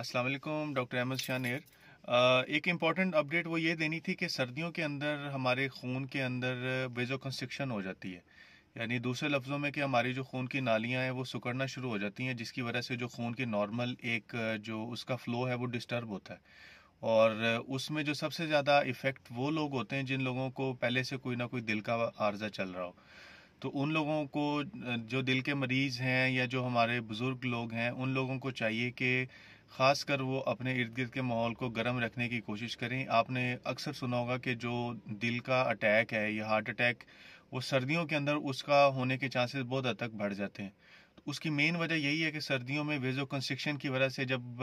अस्सलाम वालेकुम doctor Ahmad Shah Ner uh, एक इम्पॉर्टेंट अपडेट वो ये देनी थी कि सर्दियों के अंदर हमारे खून के अंदर वेजो uh, कंस्ट्रिक्शन हो जाती है यानी दूसरे लफ्ज़ों में कि हमारी जो खून की नालियाँ हैं वो सुकड़ना शुरू हो जाती हैं जिसकी वजह से जो खून की नॉर्मल एक uh, जो उसका फ़्लो है वो डिस्टर्ब होता है और उसमें जो सबसे ज़्यादा इफ़ेक्ट वो लोग होते हैं जिन लोगों को पहले से कोई ना कोई दिल का आर्जा चल रहा हो तो उन लोगों को जो दिल के मरीज़ हैं या जो हमारे बुज़ुर्ग लोग हैं उन लोगों को चाहिए कि खासकर वो अपने इर्द गिर्द के माहौल को गर्म रखने की कोशिश करें आपने अक्सर सुना होगा कि जो दिल का अटैक है या हार्ट अटैक वो सर्दियों के अंदर उसका होने के चांसेस बहुत हद तक बढ़ जाते हैं तो उसकी मेन वजह यही है कि सर्दियों में वेजो कंस्ट्रिक्शन की वजह से जब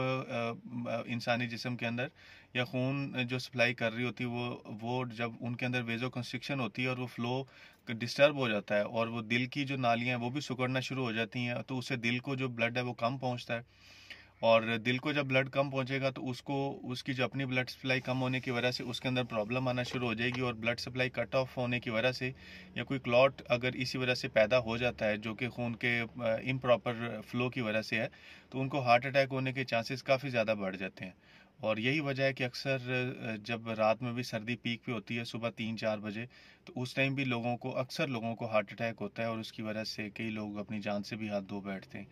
इंसानी जिसम के अंदर या खून जो सप्लाई कर रही होती है वो वो जब उनके अंदर वेजो कंस्ट्रिक्शन होती है और वो फ्लो डिस्टर्ब हो जाता है और वो दिल की जो नालियाँ हैं वो भी सुकड़ना शुरू हो जाती हैं तो उससे दिल को जो ब्लड है वो कम पहुँचता है और दिल को जब ब्लड कम पहुंचेगा तो उसको उसकी जो अपनी ब्लड सप्लाई कम होने की वजह से उसके अंदर प्रॉब्लम आना शुरू हो जाएगी और ब्लड सप्लाई कट ऑफ होने की वजह से या कोई क्लॉट अगर इसी वजह से पैदा हो जाता है जो कि खून के इम्प्रॉपर फ्लो की वजह से है तो उनको हार्ट अटैक होने के चांसेस काफ़ी ज़्यादा बढ़ जाते हैं और यही वजह है कि अक्सर जब रात में भी सर्दी पीक पे होती है सुबह तीन चार बजे तो उस टाइम भी लोगों को अक्सर लोगों को हार्ट अटैक होता है और उसकी वजह से कई लोग अपनी जान से भी हाथ धो बैठते हैं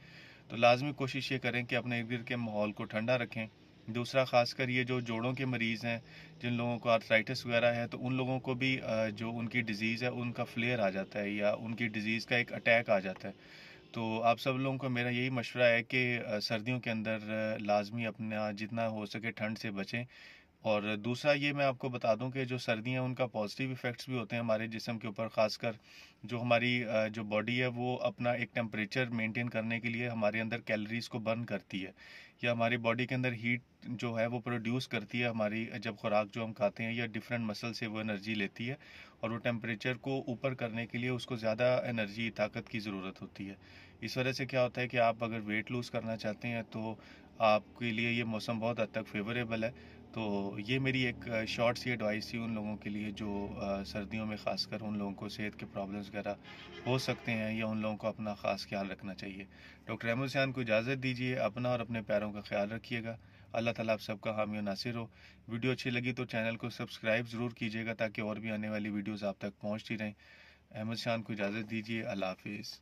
तो लाजमी कोशिश ये करें कि अपने इर्द गिर्द के माहौल को ठंडा रखें दूसरा खासकर ये जो जोड़ों के मरीज़ हैं जिन लोगों को आर्थराइटिस वगैरह है तो उन लोगों को भी जो उनकी डिज़ीज़ है उनका फ्लेयर आ जाता है या उनकी डिज़ीज़ का एक अटैक आ जाता है तो आप सब लोगों को मेरा यही मशवरा है कि सर्दियों के अंदर लाजमी अपना जितना हो सके ठंड से बचें और दूसरा ये मैं आपको बता दूं कि जो सर्दी है उनका पॉजिटिव इफ़ेक्ट्स भी होते हैं हमारे जिसम के ऊपर ख़ासकर जो हमारी जो बॉडी है वो अपना एक टेम्परेचर मेंटेन करने के लिए हमारे अंदर कैलोरीज़ को बर्न करती है या हमारी बॉडी के अंदर हीट जो है वो प्रोड्यूस करती है हमारी जब खुराक जो हम खाते हैं या डिफरेंट मसल से वो एनर्जी लेती है और वो टेम्परेचर को ऊपर करने के लिए उसको ज़्यादा एनर्जी ताकत की ज़रूरत होती है इस वजह से क्या होता है कि आप अगर वेट लूज़ करना चाहते हैं तो आपके लिए ये मौसम बहुत हद तक फेवरेबल है तो ये मेरी एक शॉर्ट सी एडवाइस थी उन लोगों के लिए जो सर्दियों में ख़ासकर उन लोगों को सेहत के प्रॉब्लम्स वगैरह हो सकते हैं या उन लोगों को अपना ख़ास ख्याल रखना चाहिए डॉक्टर अहमद सियान को इजाज़त दीजिए अपना और अपने पैरों का ख्याल रखिएगा अल्लाह ताला आप सबका हामी नासिर हो वीडियो अच्छी लगी तो चैनल को सब्सक्राइब ज़रूर कीजिएगा ताकि और भी आने वाली वीडियोज़ आप तक पहुँचती रहें अहमद शान को इजाज़त दीजिए अल्लाह हाफिज़